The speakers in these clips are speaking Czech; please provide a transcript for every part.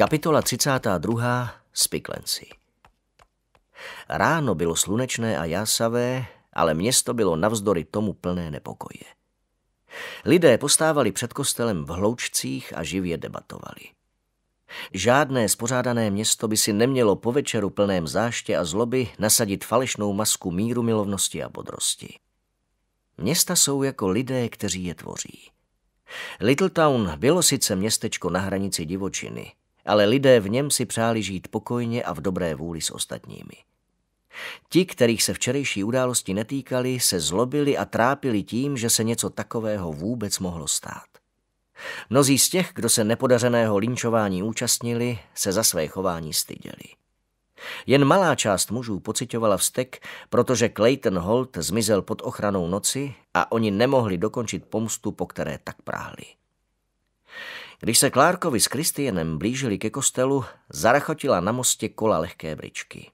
Kapitola 32. Spiklenci Ráno bylo slunečné a jásavé, ale město bylo navzdory tomu plné nepokoje. Lidé postávali před kostelem v hloučcích a živě debatovali. Žádné spořádané město by si nemělo po večeru plném záště a zloby nasadit falešnou masku míru milovnosti a bodrosti. Města jsou jako lidé, kteří je tvoří. Little Town bylo sice městečko na hranici divočiny, ale lidé v něm si přáli žít pokojně a v dobré vůli s ostatními. Ti, kterých se včerejší události netýkali, se zlobili a trápili tím, že se něco takového vůbec mohlo stát. Mnozí z těch, kdo se nepodařeného linčování účastnili, se za své chování styděli. Jen malá část mužů pocitovala vztek, protože Clayton Holt zmizel pod ochranou noci a oni nemohli dokončit pomstu, po které tak práhli. Když se Klárkovi s Kristianem blížili ke kostelu, zarachotila na mostě kola lehké bričky.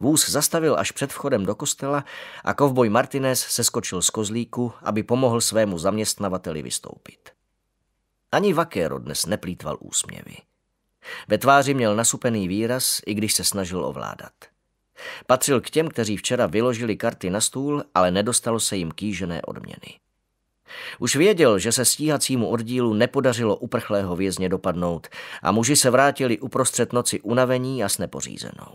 Vůz zastavil až před vchodem do kostela a kovboj Martinez seskočil z kozlíku, aby pomohl svému zaměstnavateli vystoupit. Ani Vakero dnes neplýtval úsměvy. Ve tváři měl nasupený výraz, i když se snažil ovládat. Patřil k těm, kteří včera vyložili karty na stůl, ale nedostalo se jim kýžené odměny. Už věděl, že se stíhacímu oddílu nepodařilo uprchlého vězně dopadnout a muži se vrátili uprostřed noci unavení a s nepořízenou.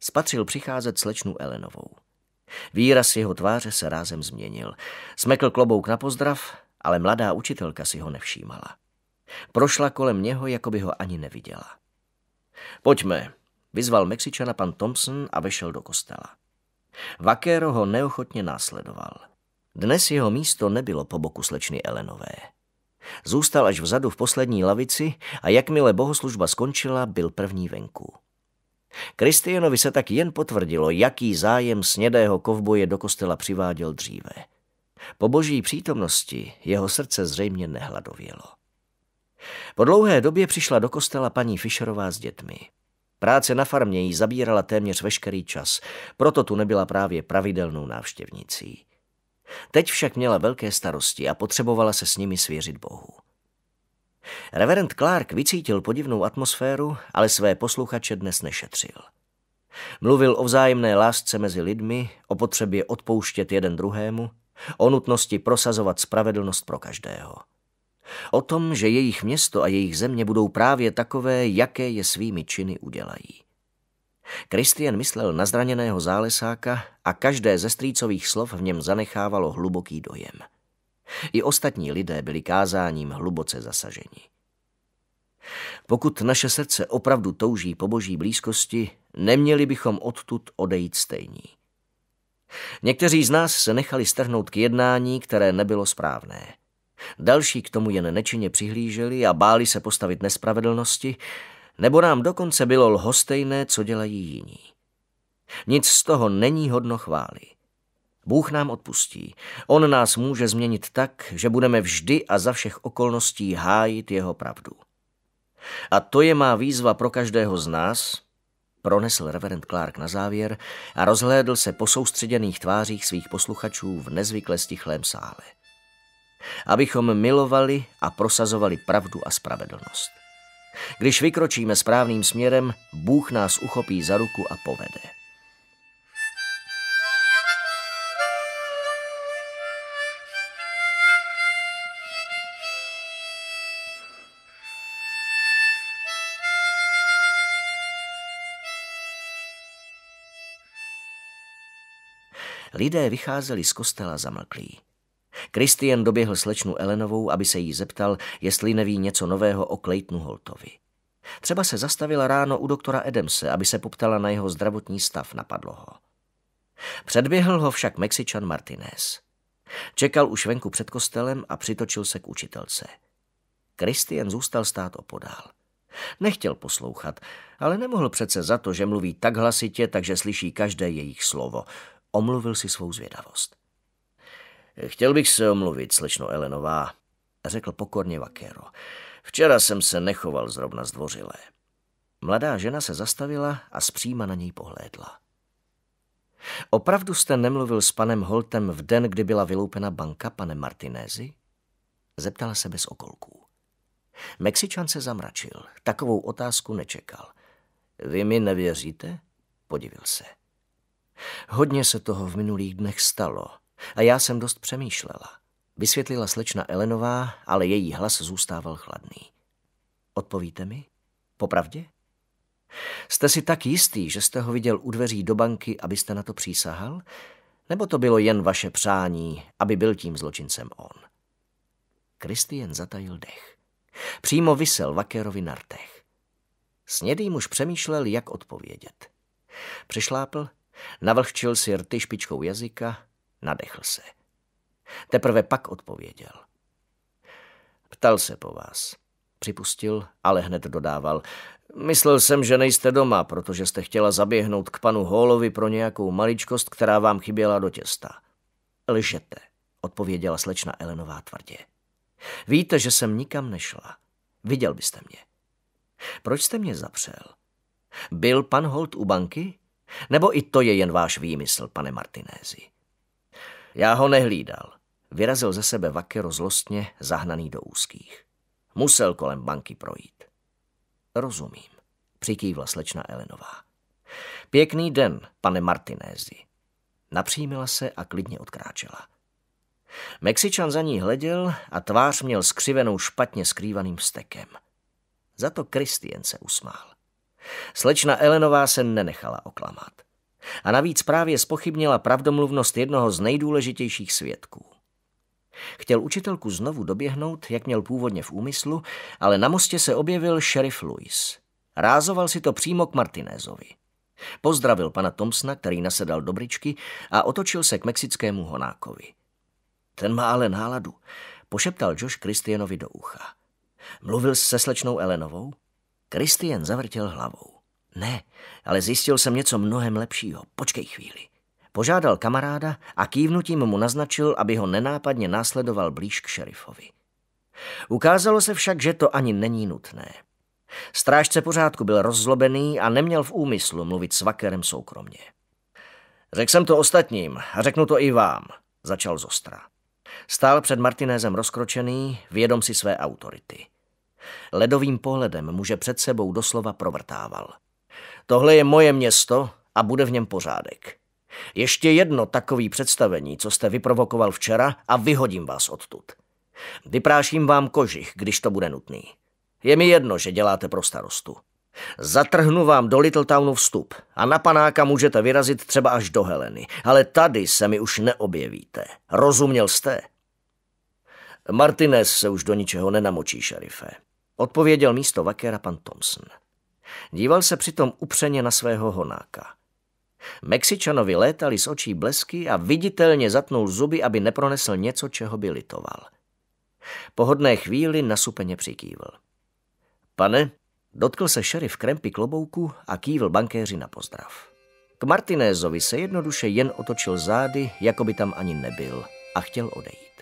Spatřil přicházet slečnu Elenovou. Výraz jeho tváře se rázem změnil. Smekl klobouk na pozdrav, ale mladá učitelka si ho nevšímala. Prošla kolem něho, jako by ho ani neviděla. Pojďme, vyzval Mexičana pan Thompson a vešel do kostela. Vakero ho neochotně následoval. Dnes jeho místo nebylo po boku slečny Elenové. Zůstal až vzadu v poslední lavici a jakmile bohoslužba skončila, byl první venku. Kristianovi se tak jen potvrdilo, jaký zájem snědého kovboje do kostela přiváděl dříve. Po boží přítomnosti jeho srdce zřejmě nehladovělo. Po dlouhé době přišla do kostela paní Fischerová s dětmi. Práce na farmě jí zabírala téměř veškerý čas, proto tu nebyla právě pravidelnou návštěvnicí. Teď však měla velké starosti a potřebovala se s nimi svěřit Bohu. Reverend Clark vycítil podivnou atmosféru, ale své posluchače dnes nešetřil. Mluvil o vzájemné lásce mezi lidmi, o potřebě odpouštět jeden druhému, o nutnosti prosazovat spravedlnost pro každého. O tom, že jejich město a jejich země budou právě takové, jaké je svými činy udělají. Kristian myslel na zraněného zálesáka a každé ze strýcových slov v něm zanechávalo hluboký dojem. I ostatní lidé byli kázáním hluboce zasaženi. Pokud naše srdce opravdu touží po boží blízkosti, neměli bychom odtud odejít stejní. Někteří z nás se nechali strhnout k jednání, které nebylo správné. Další k tomu jen nečinně přihlíželi a báli se postavit nespravedlnosti, nebo nám dokonce bylo lhostejné, co dělají jiní. Nic z toho není hodno chvály. Bůh nám odpustí. On nás může změnit tak, že budeme vždy a za všech okolností hájit jeho pravdu. A to je má výzva pro každého z nás, pronesl reverend Clark na závěr a rozhlédl se po soustředěných tvářích svých posluchačů v nezvykle stichlém sále. Abychom milovali a prosazovali pravdu a spravedlnost. Když vykročíme správným směrem, Bůh nás uchopí za ruku a povede. Lidé vycházeli z kostela zamlklí. Kristian doběhl slečnu Elenovou, aby se jí zeptal, jestli neví něco nového o Claytonu Holtovi. Třeba se zastavila ráno u doktora Edemse, aby se poptala na jeho zdravotní stav, napadlo ho. Předběhl ho však Mexičan Martinez. Čekal už venku před kostelem a přitočil se k učitelce. Kristian zůstal stát opodál. Nechtěl poslouchat, ale nemohl přece za to, že mluví tak hlasitě, takže slyší každé jejich slovo. Omluvil si svou zvědavost. Chtěl bych se omluvit, slečno Elenová, řekl pokorně Vakero. Včera jsem se nechoval zrovna zdvořilé. Mladá žena se zastavila a zpříma na něj pohlédla. Opravdu jste nemluvil s panem Holtem v den, kdy byla vyloupena banka, pane Martinézi? Zeptala se bez okolků. Mexičan se zamračil. Takovou otázku nečekal. Vy mi nevěříte? Podivil se. Hodně se toho v minulých dnech stalo – a já jsem dost přemýšlela. Vysvětlila slečna Elenová, ale její hlas zůstával chladný. Odpovíte mi? Popravdě? Jste si tak jistý, že jste ho viděl u dveří do banky, abyste na to přísahal? Nebo to bylo jen vaše přání, aby byl tím zločincem on? Kristian zatajil dech. Přímo vysel Vakerovi na rtech. Snědý muž přemýšlel, jak odpovědět. Přišlápl, navlhčil si rty špičkou jazyka, Nadechl se. Teprve pak odpověděl. Ptal se po vás. Připustil, ale hned dodával. Myslel jsem, že nejste doma, protože jste chtěla zaběhnout k panu Hólovi pro nějakou maličkost, která vám chyběla do těsta. Lžete, odpověděla slečna Elenová tvrdě. Víte, že jsem nikam nešla. Viděl byste mě. Proč jste mě zapřel? Byl pan Holt u banky? Nebo i to je jen váš výmysl, pane Martinézi? Já ho nehlídal. Vyrazil ze sebe vake rozlostně, zahnaný do úzkých. Musel kolem banky projít. Rozumím, přikývla slečna Elenová. Pěkný den, pane Martinézi. Napřímila se a klidně odkráčela. Mexičan za ní hleděl a tvář měl skřivenou špatně skrývaným vstekem. Za to Kristien se usmál. Slečna Elenová se nenechala oklamat. A navíc právě spochybnila pravdomluvnost jednoho z nejdůležitějších svědků. Chtěl učitelku znovu doběhnout, jak měl původně v úmyslu, ale na mostě se objevil šerif Louis. Rázoval si to přímo k Martinézovi. Pozdravil pana Tomsna, který nasedal do bričky a otočil se k mexickému honákovi. Ten má ale náladu, pošeptal Josh Kristianovi do ucha. Mluvil se slečnou Elenovou? Kristien zavrtěl hlavou. Ne, ale zjistil jsem něco mnohem lepšího. Počkej chvíli. Požádal kamaráda a kývnutím mu naznačil, aby ho nenápadně následoval blíž k šerifovi. Ukázalo se však, že to ani není nutné. Strážce pořádku byl rozlobený a neměl v úmyslu mluvit s vakerem soukromně. Řekl jsem to ostatním a řeknu to i vám, začal Zostra. Stál před Martinézem rozkročený, vědom si své autority. Ledovým pohledem muže před sebou doslova provrtával. Tohle je moje město a bude v něm pořádek. Ještě jedno takové představení, co jste vyprovokoval včera a vyhodím vás odtud. Vypráším vám kožich, když to bude nutný. Je mi jedno, že děláte pro starostu. Zatrhnu vám do Townu vstup a na panáka můžete vyrazit třeba až do Heleny, ale tady se mi už neobjevíte. Rozuměl jste? Martinez se už do ničeho nenamočí, šerife. Odpověděl místo vakera pan Thompson. Díval se přitom upřeně na svého honáka. Mexičanovi létali z očí blesky a viditelně zatnul zuby, aby nepronesl něco, čeho by litoval. Pohodné chvíli nasupeně přikývl. Pane, dotkl se šerif krempy klobouku a kývl bankéři na pozdrav. K Martinézovi se jednoduše jen otočil zády, jako by tam ani nebyl a chtěl odejít.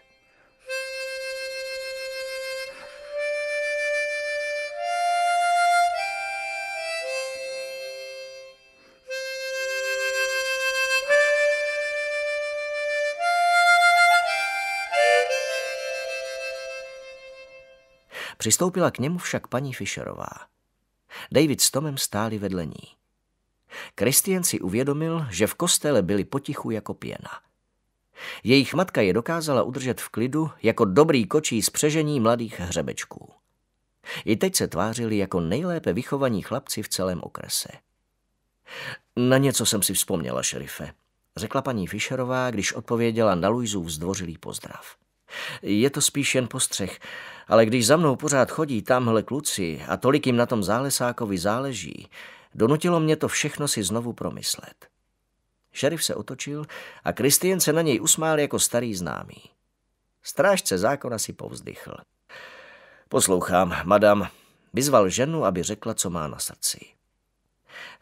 Přistoupila k němu však paní Fischerová. David s Tomem stáli vedle ní. Kristian si uvědomil, že v kostele byli potichu jako pěna. Jejich matka je dokázala udržet v klidu jako dobrý kočí spřežení mladých hřebečků. I teď se tvářili jako nejlépe vychovaní chlapci v celém okrese. Na něco jsem si vzpomněla, šerife, řekla paní Fischerová, když odpověděla na Luizu zdvořilý pozdrav. Je to spíš jen postřeh. Ale když za mnou pořád chodí tamhle kluci a tolik jim na tom zálesákovi záleží, donutilo mě to všechno si znovu promyslet. Šerif se otočil a Kristýn se na něj usmál jako starý známý. Strážce zákona si povzdychl. Poslouchám, madam. Vyzval ženu, aby řekla, co má na srdci.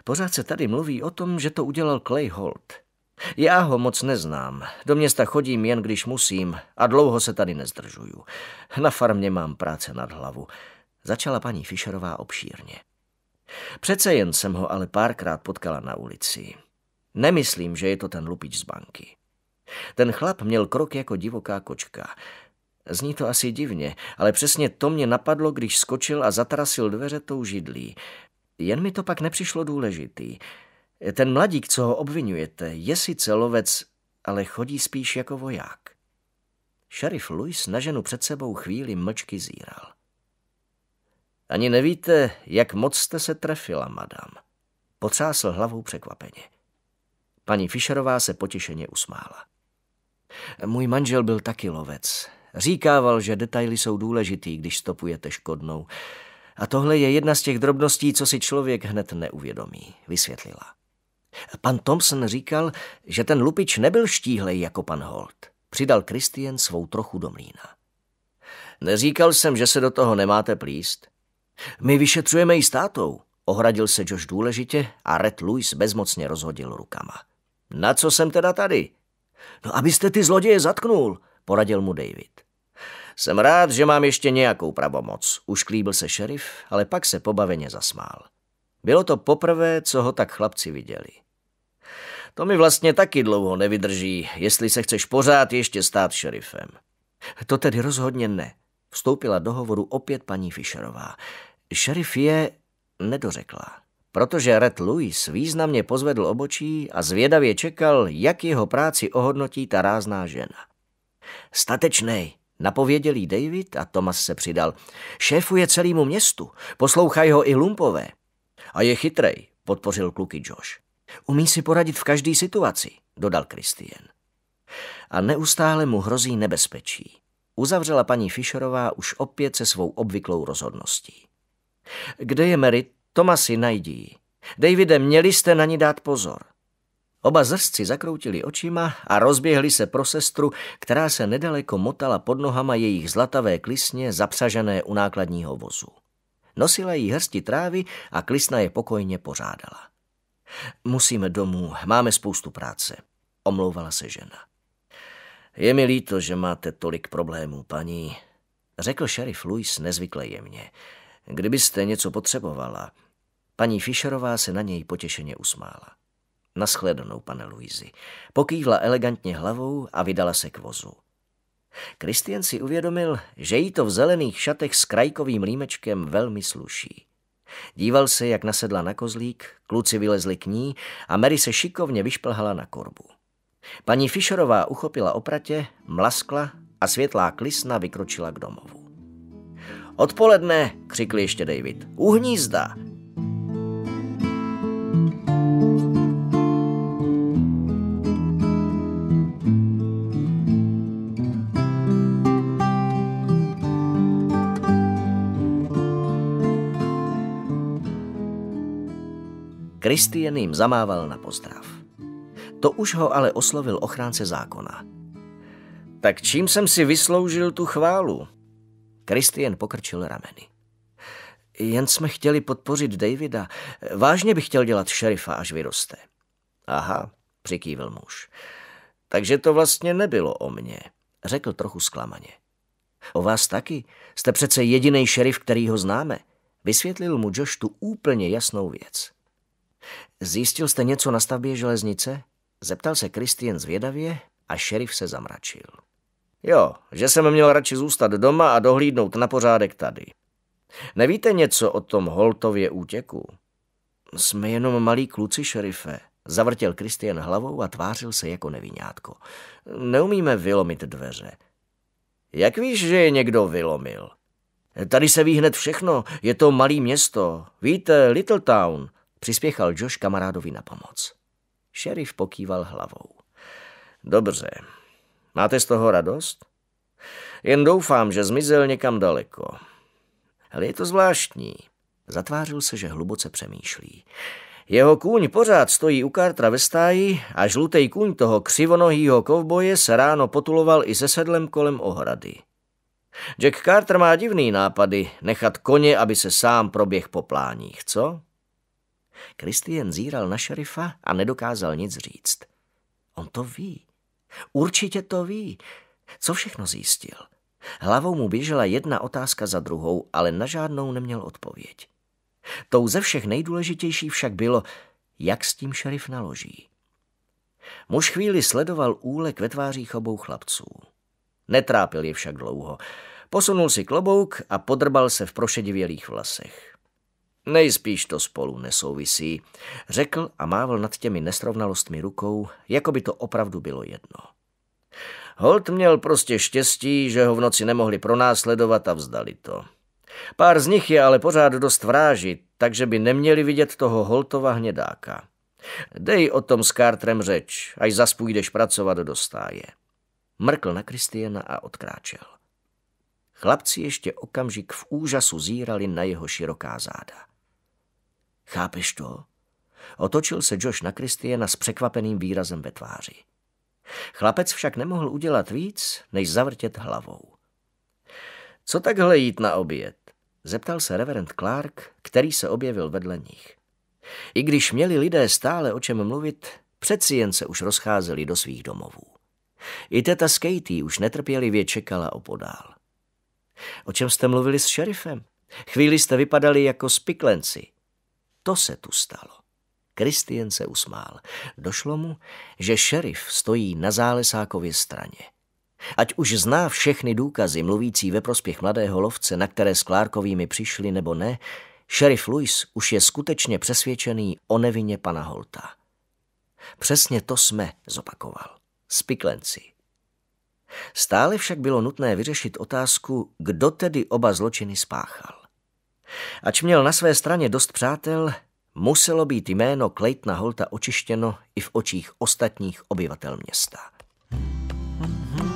Pořád se tady mluví o tom, že to udělal Clay Holt – já ho moc neznám. Do města chodím jen, když musím a dlouho se tady nezdržuju. Na farmě mám práce nad hlavu. Začala paní Fischerová obšírně. Přece jen jsem ho ale párkrát potkala na ulici. Nemyslím, že je to ten lupič z banky. Ten chlap měl krok jako divoká kočka. Zní to asi divně, ale přesně to mě napadlo, když skočil a zatrasil dveře tou židlí. Jen mi to pak nepřišlo důležitý. Ten mladík, co ho obvinujete, je sice lovec, ale chodí spíš jako voják. Šerif Louis na ženu před sebou chvíli mlčky zíral. Ani nevíte, jak moc jste se trefila, madam. Potřásl hlavou překvapeně. Paní Fischerová se potěšeně usmála. Můj manžel byl taky lovec. Říkával, že detaily jsou důležitý, když stopujete škodnou. A tohle je jedna z těch drobností, co si člověk hned neuvědomí, vysvětlila. Pan Thompson říkal, že ten lupič nebyl štíhlej jako pan Holt. Přidal Christian svou trochu do mlína. Neříkal jsem, že se do toho nemáte plíst. My vyšetřujeme i státou, ohradil se Josh důležitě a Red Louis bezmocně rozhodil rukama. Na co jsem teda tady? No, abyste ty zloděje zatknul, poradil mu David. Jsem rád, že mám ještě nějakou pravomoc, ušklíbil se šerif, ale pak se pobaveně zasmál. Bylo to poprvé, co ho tak chlapci viděli. To mi vlastně taky dlouho nevydrží, jestli se chceš pořád ještě stát šerifem. To tedy rozhodně ne, vstoupila do hovoru opět paní Fischerová. Šerif je nedořekla, protože Red Louis významně pozvedl obočí a zvědavě čekal, jak jeho práci ohodnotí ta rázná žena. Statečnej, napověděl David a Thomas se přidal. Šéfuje celému městu, poslouchají ho i lumpové. A je chytrej, podpořil kluky Josh. Umí si poradit v každé situaci, dodal Christian. A neustále mu hrozí nebezpečí. Uzavřela paní Fischerová už opět se svou obvyklou rozhodností. Kde je Mary? Tomasi najdí. Davide, měli jste na ní dát pozor. Oba zrsci zakroutili očima a rozběhli se pro sestru, která se nedaleko motala pod nohama jejich zlatavé klisně zapsažené u nákladního vozu. Nosila jí hrsti trávy a klisna je pokojně pořádala. Musíme domů, máme spoustu práce, omlouvala se žena. Je mi líto, že máte tolik problémů, paní, řekl šerif Louis nezvykle jemně. Kdybyste něco potřebovala. Paní Fischerová se na něj potěšeně usmála. Naschledanou, pane Luizi. Pokývla elegantně hlavou a vydala se k vozu. Kristian si uvědomil, že jí to v zelených šatech s krajkovým límečkem velmi sluší. Díval se, jak nasedla na kozlík, kluci vylezli k ní a Mary se šikovně vyšplhala na korbu. Paní Fischerová uchopila opratě, mlaskla a světlá klisna vykročila k domovu. Odpoledne, křikl ještě David. U hnízda, Kristýn jim zamával na pozdrav. To už ho ale oslovil ochránce zákona. Tak čím jsem si vysloužil tu chválu? Kristýn pokrčil rameny. Jen jsme chtěli podpořit Davida. Vážně bych chtěl dělat šerifa, až vyroste. Aha, přikývil muž. Takže to vlastně nebylo o mně, řekl trochu zklamaně. O vás taky. Jste přece jediný šerif, který ho známe. Vysvětlil mu Josh tu úplně jasnou věc. Zjistil jste něco na stavbě železnice? Zeptal se Kristien zvědavě a šerif se zamračil. Jo, že jsem měl radši zůstat doma a dohlídnout na pořádek tady. Nevíte něco o tom Holtově útěku? Jsme jenom malí kluci, šerife. Zavrtěl Kristien hlavou a tvářil se jako nevinátko. Neumíme vylomit dveře. Jak víš, že je někdo vylomil? Tady se ví hned všechno. Je to malý město. Víte, Little Town. Přispěchal Josh kamarádovi na pomoc. Šerif pokýval hlavou. Dobře. Máte z toho radost? Jen doufám, že zmizel někam daleko. Ale je to zvláštní. Zatvářil se, že hluboce přemýšlí. Jeho kůň pořád stojí u Kartra ve stáji a žlutej kůň toho křivonohýho kovboje se ráno potuloval i se sedlem kolem ohrady. Jack Carter má divný nápady nechat koně, aby se sám proběh po pláních, co? Kristien zíral na šerifa a nedokázal nic říct. On to ví. Určitě to ví. Co všechno zjistil? Hlavou mu běžela jedna otázka za druhou, ale na žádnou neměl odpověď. Tou ze všech nejdůležitější však bylo, jak s tím šerif naloží. Muž chvíli sledoval úlek ve tvářích obou chlapců. Netrápil je však dlouho. Posunul si klobouk a podrbal se v prošedivělých vlasech. Nejspíš to spolu nesouvisí, řekl a mával nad těmi nesrovnalostmi rukou, jako by to opravdu bylo jedno. Holt měl prostě štěstí, že ho v noci nemohli pronásledovat a vzdali to. Pár z nich je ale pořád dost vrážit, takže by neměli vidět toho Holtova hnědáka. Dej o tom s Cartrem řeč, až zas půjdeš pracovat do stáje. Mrkl na Kristiana a odkráčel. Chlapci ještě okamžik v úžasu zírali na jeho široká záda. Chápeš to? Otočil se Josh na Kristiana s překvapeným výrazem ve tváři. Chlapec však nemohl udělat víc, než zavrtět hlavou. Co takhle jít na oběd? Zeptal se reverend Clark, který se objevil vedle nich. I když měli lidé stále o čem mluvit, přeci jen se už rozcházeli do svých domovů. I teta s Katie už netrpělivě čekala opodál. O čem jste mluvili s šerifem? Chvíli jste vypadali jako spiklenci, to se tu stalo. Kristien se usmál. Došlo mu, že šerif stojí na zálesákově straně. Ať už zná všechny důkazy mluvící ve prospěch mladého lovce, na které s Klárkovými přišli nebo ne, šerif Louis už je skutečně přesvědčený o nevině pana Holta. Přesně to jsme, zopakoval. Spiklenci. Stále však bylo nutné vyřešit otázku, kdo tedy oba zločiny spáchal. Ač měl na své straně dost přátel, muselo být jméno Claytona Holta očištěno i v očích ostatních obyvatel města. Mm-hmm.